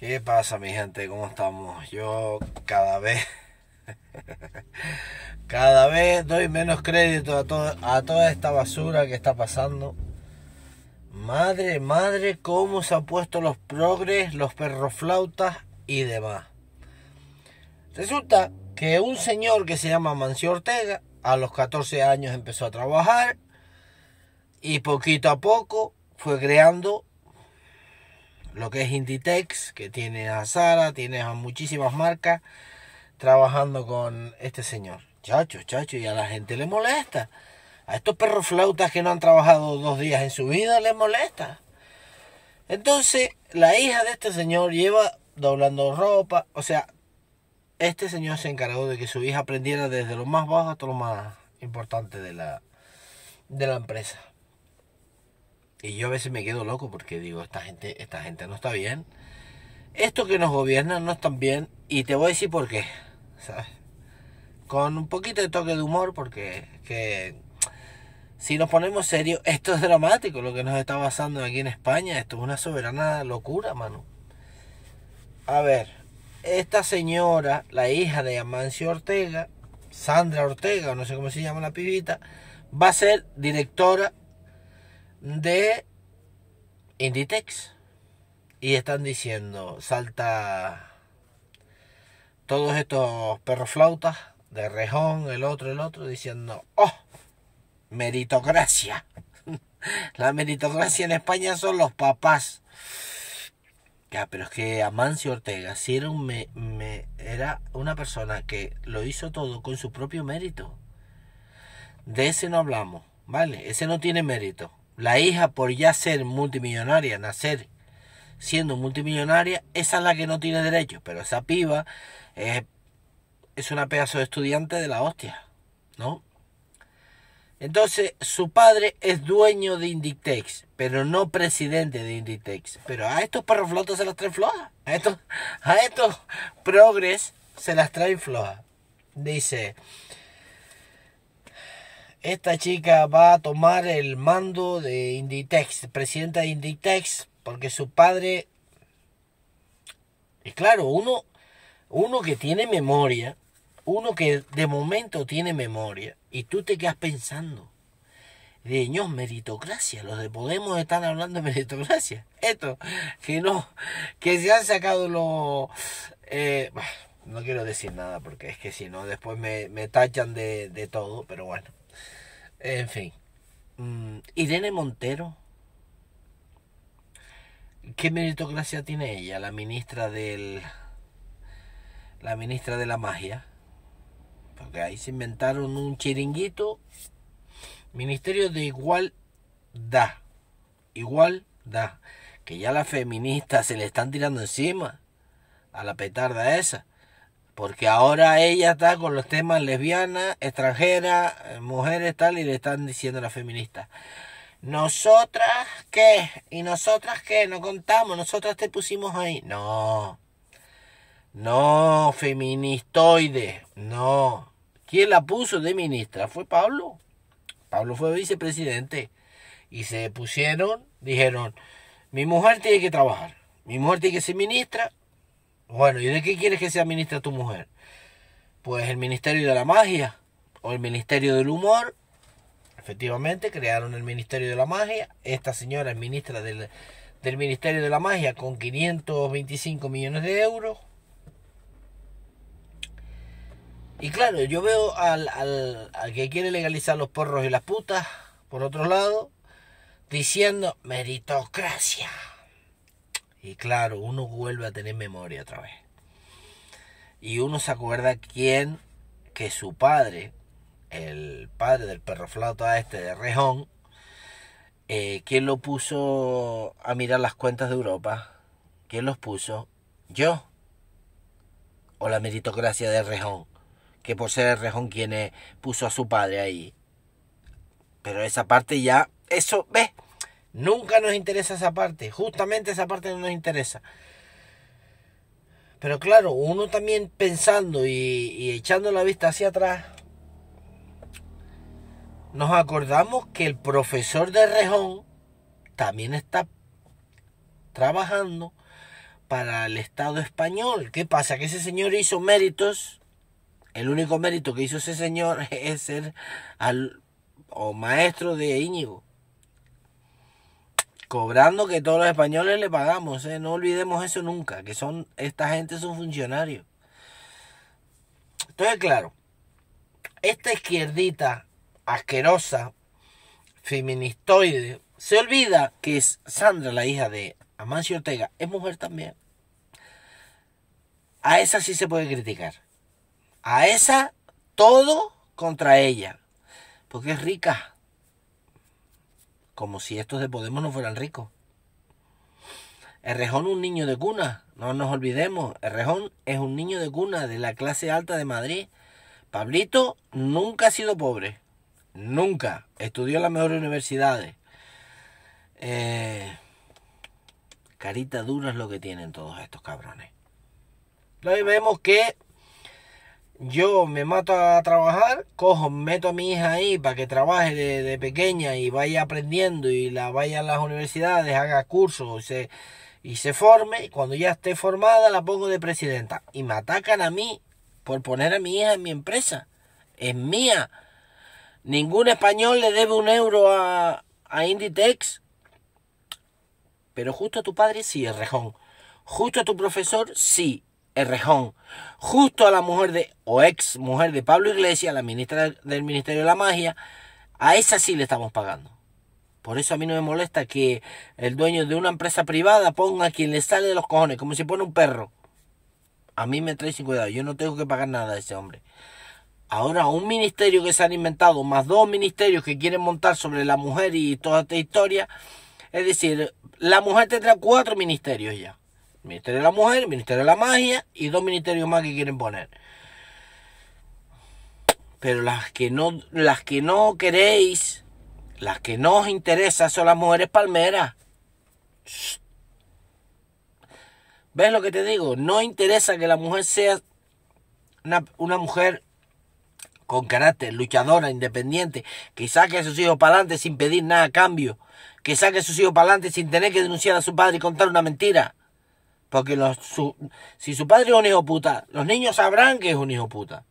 ¿Qué pasa mi gente? ¿Cómo estamos? Yo cada vez, cada vez doy menos crédito a, a toda esta basura que está pasando. Madre, madre, cómo se han puesto los progres, los perroflautas y demás. Resulta que un señor que se llama Mancio Ortega, a los 14 años empezó a trabajar y poquito a poco fue creando lo que es Inditex, que tiene a Sara, tiene a muchísimas marcas trabajando con este señor. Chacho, chacho, y a la gente le molesta. A estos perros flautas que no han trabajado dos días en su vida le molesta. Entonces, la hija de este señor lleva doblando ropa, o sea, este señor se encargó de que su hija aprendiera desde lo más bajo hasta lo más importante de la, de la empresa. Y yo a veces me quedo loco porque digo, esta gente, esta gente no está bien. Esto que nos gobierna no están bien. Y te voy a decir por qué. Con un poquito de toque de humor porque si nos ponemos serios, esto es dramático lo que nos está pasando aquí en España. Esto es una soberana locura, mano. A ver, esta señora, la hija de Amancio Ortega, Sandra Ortega, no sé cómo se llama la pibita, va a ser directora de Inditex. Y están diciendo, salta todos estos flautas de Rejón, el otro, el otro, diciendo, oh, meritocracia. La meritocracia en España son los papás. Ya, pero es que Amancio Ortega, si me, era una persona que lo hizo todo con su propio mérito. De ese no hablamos, ¿vale? Ese no tiene mérito. La hija por ya ser multimillonaria, nacer siendo multimillonaria, esa es la que no tiene derecho. pero esa piba es, una pedazo de estudiante de la hostia, ¿no? Entonces, su padre es dueño de Inditex, pero no presidente de Inditex. Pero a estos perros flotos se las traen flojas. A a estos progres se las traen flojas. Dice, esta chica va a tomar el mando de Inditex, presidenta de Inditex, porque su padre... Y claro, uno, uno que tiene memoria, uno que de momento tiene memoria, y tú te quedas pensando, de meritocracia, los de Podemos están hablando de meritocracia. Esto, que no, que se han sacado los... Eh, no quiero decir nada porque es que si no, después me, tachan de todo, pero bueno. En fin. Mm, Irene Montero. ¿Qué meritocracia tiene ella, la ministra del. la ministra de la magia? Porque ahí se inventaron un chiringuito. Ministerio de Igualdad. Igualdad. Que ya las feministas se le están tirando encima. A la petarda esa. Porque ahora ella está con los temas lesbianas, extranjeras, eh, mujeres, tal, y le están diciendo a las feministas. ¿Nosotras qué? ¿Y nosotras qué? No contamos, nosotras te pusimos ahí. No. No, feministoide. No. ¿Quién la puso de ministra? Fue Pablo. Pablo fue vicepresidente. Y se pusieron, dijeron, mi mujer tiene que trabajar. Mi mujer tiene que ser ministra bueno, ¿y de qué quieres que sea ministra tu mujer? Pues el Ministerio de la Magia o el Ministerio del Humor. Efectivamente, crearon el Ministerio de la Magia. Esta señora es ministra del, Ministerio de la Magia con 525 millones de euros. Y claro, yo veo al, al, que quiere legalizar los porros y las putas, por otro lado, diciendo meritocracia. Y claro, uno vuelve a tener memoria otra vez. Y uno se acuerda quién, que su padre, el padre del perro a este de Rejón, eh, ¿quién lo puso a mirar las cuentas de Europa? ¿Quién los puso? ¿Yo? ¿O la meritocracia de Rejón? Que por ser Rejón quien puso a su padre ahí. Pero esa parte ya, eso, ¿ves? Nunca nos interesa esa parte, justamente esa parte no nos interesa. Pero claro, uno también pensando y, echando la vista hacia atrás, nos acordamos que el profesor de Rejón también está trabajando para el Estado español. ¿Qué pasa? Que ese señor hizo méritos. El único mérito que hizo ese señor es ser al, o maestro de Íñigo cobrando que todos los españoles le pagamos, eh, no olvidemos eso nunca, que son esta gente son funcionarios. Entonces, claro, esta izquierdita asquerosa, feministoide, se olvida que es Sandra, la hija de Amancio Ortega, es mujer también. A esa sí se puede criticar. A esa todo contra ella, porque es rica como si estos de Podemos no fueran ricos. Errejón un niño de cuna, no nos olvidemos, Errejón es un niño de cuna de la clase alta de Madrid. Pablito nunca ha sido pobre, nunca, estudió en las mejores universidades. Eh, carita dura es lo que tienen todos estos cabrones. Lo vemos que yo me mato a trabajar, cojo, meto a mi hija ahí para que trabaje de, pequeña y vaya aprendiendo y la vaya a las universidades, haga cursos y se, forme. cuando ya esté formada la pongo de presidenta. Y me atacan a mí por poner a mi hija en mi empresa. Es mía. Ningún español le debe un euro a, a Inditex. Pero justo a tu padre sí, Rejón. Justo a tu profesor sí rejón, justo a la mujer de, o ex mujer de Pablo Iglesias, la ministra del Ministerio de la Magia, a esa sí le estamos pagando. Por eso a mí no me molesta que el dueño de una empresa privada ponga a quien le sale de los cojones, como si pone un perro. A mí me trae sin cuidado, yo no tengo que pagar nada a ese hombre. Ahora un ministerio que se han inventado, más dos ministerios que quieren montar sobre la mujer y toda esta historia. Es decir, la mujer tendrá cuatro ministerios ya. Ministerio de la Mujer, Ministerio de la Magia y dos ministerios más que quieren poner. Pero las que no, las que no queréis, las que no os interesa son las mujeres palmeras. ¿Ves lo que te digo? No interesa que la mujer sea una, una mujer con carácter, luchadora, independiente, que saque a sus hijos para adelante sin pedir nada a cambio, que saque a sus hijos para adelante sin tener que denunciar a su padre y contar una mentira. Porque los, si su padre es un hijo puta, los niños sabrán que es un hijo puta.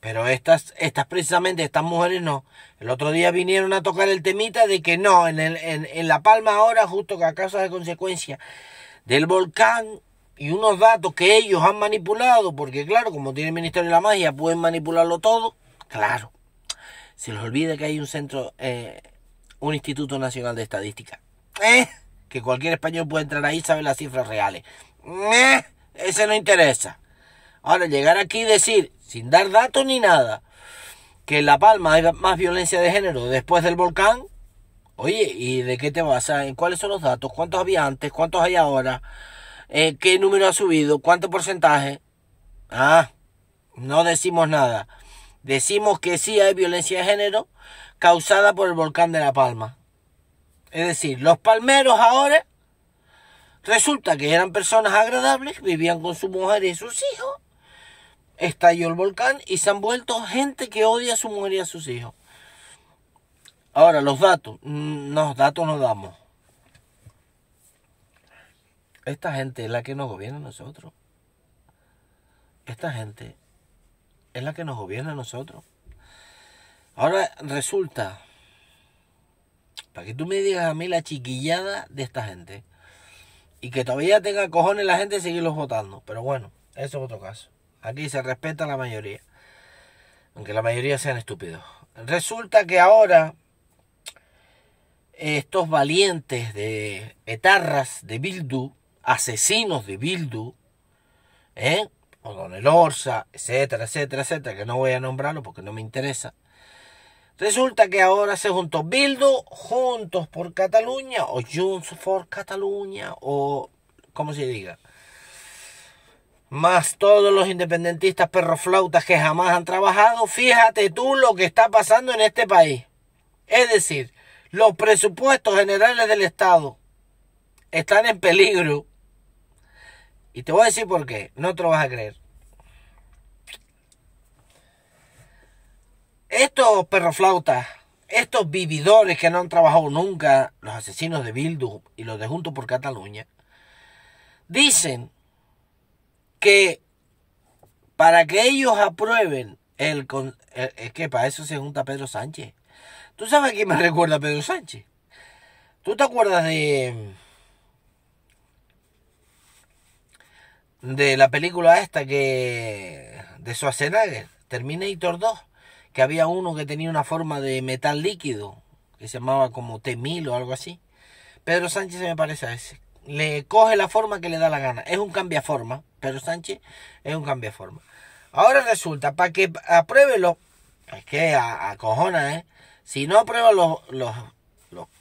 Pero estas, estas precisamente, estas mujeres no. El otro día vinieron a tocar el temita de que no, en, La Palma ahora, justo que a causa de consecuencia del volcán y unos datos que ellos han manipulado, porque claro, como tiene el Ministerio de la Magia, pueden manipularlo todo, claro. Se les olvida que hay un centro, eh, un Instituto Nacional de Estadística. ¿Eh? que cualquier español puede entrar ahí y saber las cifras reales. Ese no interesa. Ahora, llegar aquí y decir, sin dar datos ni nada, que en La Palma hay más violencia de género después del volcán, oye, ¿y de qué te basas? ¿En cuáles son los datos? ¿Cuántos había antes? ¿Cuántos hay ahora? Eh, ¿Qué número ha subido? ¿Cuánto porcentaje? Ah, no decimos nada. Decimos que sí hay violencia de género causada por el volcán de La Palma. Es decir, los palmeros ahora resulta que eran personas agradables, vivían con su mujer y sus hijos, estalló el volcán y se han vuelto gente que odia a su mujer y a sus hijos. Ahora, los datos, mm, no, datos no damos. Esta gente es la que nos gobierna a nosotros. Esta gente es la que nos gobierna a nosotros. Ahora resulta para que tú me digas a mí la chiquillada de esta gente. Y que todavía tenga cojones la gente de seguirlos votando. Pero bueno, eso es otro caso. Aquí se respeta la mayoría. Aunque la mayoría sean estúpidos. Resulta que ahora estos valientes de etarras de Bildu, asesinos de Bildu, ¿eh? o Don Elorza, etcétera, etcétera, etcétera, que no voy a nombrarlo porque no me interesa. Resulta que ahora se juntó Bildu, Juntos por Cataluña, o Junts for Cataluña, o como se diga. Más todos los independentistas perroflautas que jamás han trabajado, fíjate tú lo que está pasando en este país. Es decir, los presupuestos generales del Estado están en peligro. Y te voy a decir por qué, no te lo vas a creer. Estos perroflautas, estos vividores que no han trabajado nunca, los asesinos de Bildu y los de Junto por Cataluña, dicen que para que ellos aprueben el, eh, es que para eso se junta Pedro Sánchez. ¿Tú sabes a quién me recuerda a Pedro Sánchez? ¿Tú te acuerdas de de la película esta que de Schwarzenegger, Terminator 2? que había uno que tenía una forma de metal líquido, que se llamaba como T-1000 o algo así. Pedro Sánchez se me parece a ese. Le coge la forma que le da la gana. Es un cambiaforma. Pedro Sánchez es un cambiaforma. Ahora resulta, para que lo, es que acojona, ¿eh? Si no aprueba los,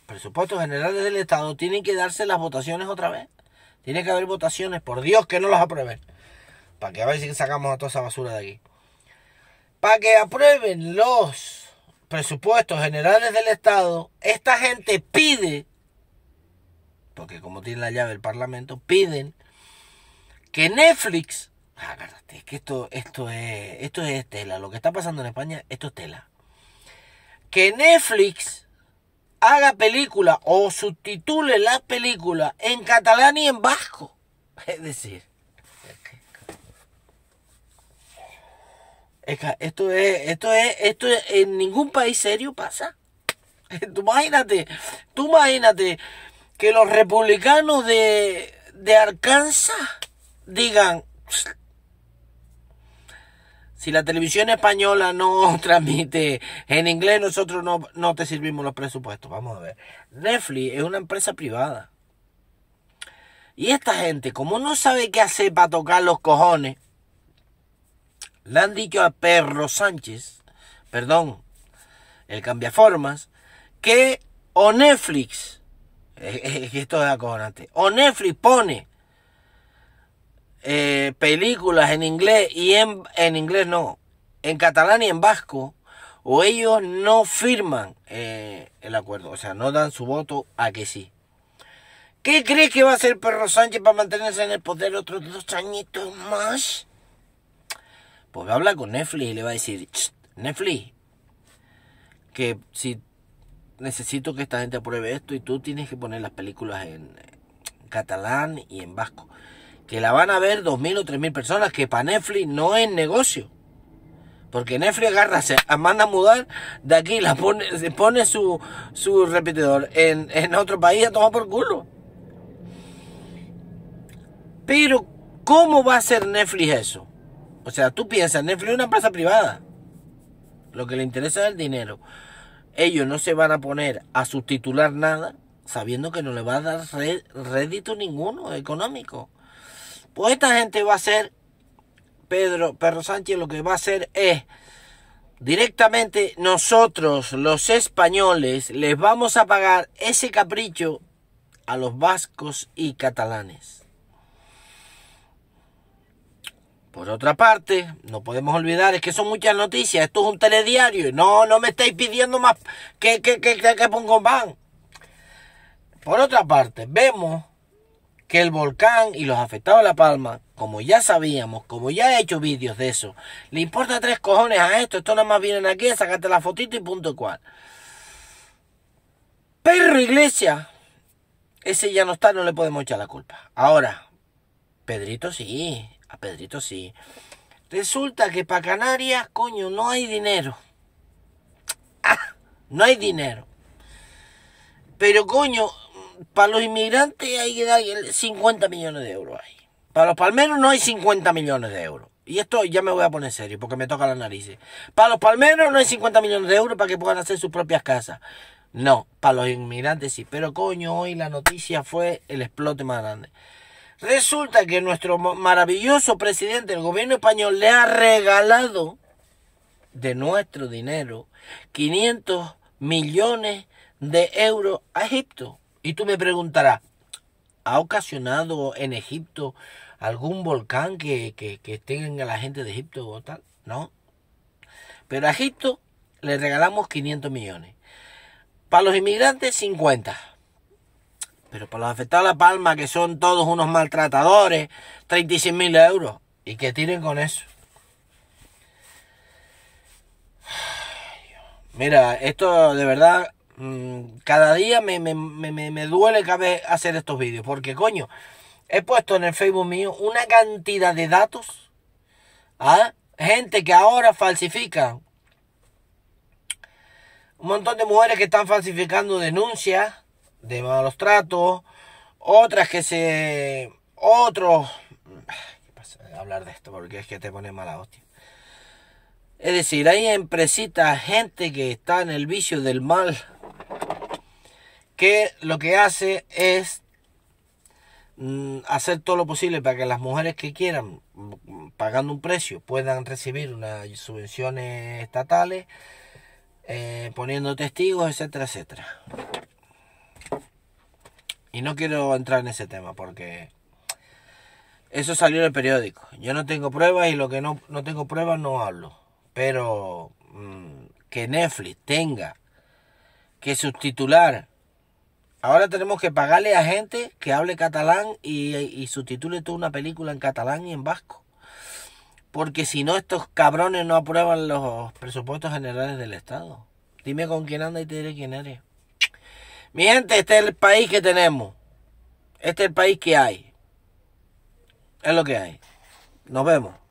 presupuestos generales del Estado, tienen que darse las votaciones otra vez. Tiene que haber votaciones, por Dios que no los aprueben. Para que a ver si sacamos a toda esa basura de aquí para que aprueben los presupuestos generales del Estado, esta gente pide, porque como tiene la llave el Parlamento, piden que Netflix, agárrate, ah, es que esto, esto, es, esto es tela, lo que está pasando en España, esto es tela, que Netflix haga película o subtitule las películas en catalán y en vasco. Es decir, Esto es, esto es, esto en ningún país serio pasa. Tú imagínate, tú imagínate que los republicanos de, de Arkansas digan, si la televisión española no transmite en inglés, nosotros no, no te servimos los presupuestos. Vamos a ver. Netflix es una empresa privada. Y esta gente, como no sabe qué hacer para tocar los cojones, le han dicho a Perro Sánchez, perdón, el cambiaformas, que o Netflix, eh, eh, esto es acojonante, o Netflix pone eh, películas en inglés y en, en inglés no, en catalán y en vasco, o ellos no firman el acuerdo, o sea, no dan su voto a que sí. ¿Qué crees que va a hacer Perro Sánchez para mantenerse en el poder otros dos añitos más? Pues habla con Netflix y le va a decir, Netflix, que si necesito que esta gente apruebe esto y tú tienes que poner las películas en catalán y en vasco. Que la van a ver dos mil o tres mil personas, que para Netflix no es negocio. Porque Netflix agarra, se manda a mudar de aquí, la pone, se pone su, repetidor en, otro país a tomar por culo. Pero, ¿cómo va a hacer Netflix eso? O sea, tú piensas, Netflix es una empresa privada. Lo que le interesa es el dinero. Ellos no se van a poner a sustitular nada sabiendo que no le va a dar rédito ninguno económico. Pues esta gente va a ser, Pedro Perro Sánchez lo que va a hacer es directamente nosotros los españoles les vamos a pagar ese capricho a los vascos y catalanes. Por otra parte, no podemos olvidar, es que son muchas noticias, esto es un telediario, no, no me estáis pidiendo más que, que, que, que pongo pan. Por otra parte, vemos que el volcán y los afectados a La Palma, como ya sabíamos, como ya he hecho vídeos de eso, le importa tres cojones a esto, esto nada más vienen aquí a la fotito y punto cual. Perro Iglesia, ese ya no está, no le podemos echar la culpa. Ahora, Pedrito sí, a Pedrito sí. Resulta que para Canarias, coño, no hay dinero. Ah, no hay dinero. Pero coño, para los inmigrantes hay que dar 50 millones de euros ahí. Para los palmeros no hay 50 millones de euros. Y esto ya me voy a poner serio porque me toca la narices. Para los palmeros no hay 50 millones de euros para que puedan hacer sus propias casas. No, para los inmigrantes sí. Pero coño, hoy la noticia fue el explote más grande. Resulta que nuestro maravilloso presidente del gobierno español le ha regalado de nuestro dinero 500 millones de euros a Egipto. Y tú me preguntarás, ¿ha ocasionado en Egipto algún volcán que, que, que tenga la gente de Egipto o tal? No. Pero a Egipto le regalamos 500 millones. Para los inmigrantes, 50. Pero para los afectados a La Palma, que son todos unos maltratadores, 36.000 euros. Y qué tienen con eso. Mira, esto de verdad, mm, cada día me, me, me, me duele hacer estos vídeos. Porque, coño, he puesto en el Facebook mío una cantidad de datos a ¿ah? gente que ahora falsifica. Un montón de mujeres que están falsificando denuncias de malos tratos, otras que se... otros... ¿Qué pasa? Hablar de esto porque es que te pone mala hostia. Es decir, hay empresitas, gente que está en el vicio del mal, que lo que hace es mm, hacer todo lo posible para que las mujeres que quieran, pagando un precio, puedan recibir unas subvenciones estatales, eh, poniendo testigos, etcétera, etcétera. Y no quiero entrar en ese tema porque eso salió en el periódico. Yo no tengo pruebas y lo que no, no tengo pruebas no hablo. Pero mm, que Netflix tenga que subtitular. Ahora tenemos que pagarle a gente que hable catalán y, y toda una película en catalán y en vasco. Porque si no, estos cabrones no aprueban los presupuestos generales del Estado. Dime con quién anda y te diré quién eres. Mi gente, este es el país que tenemos. Este es el país que hay. Es lo que hay. Nos vemos.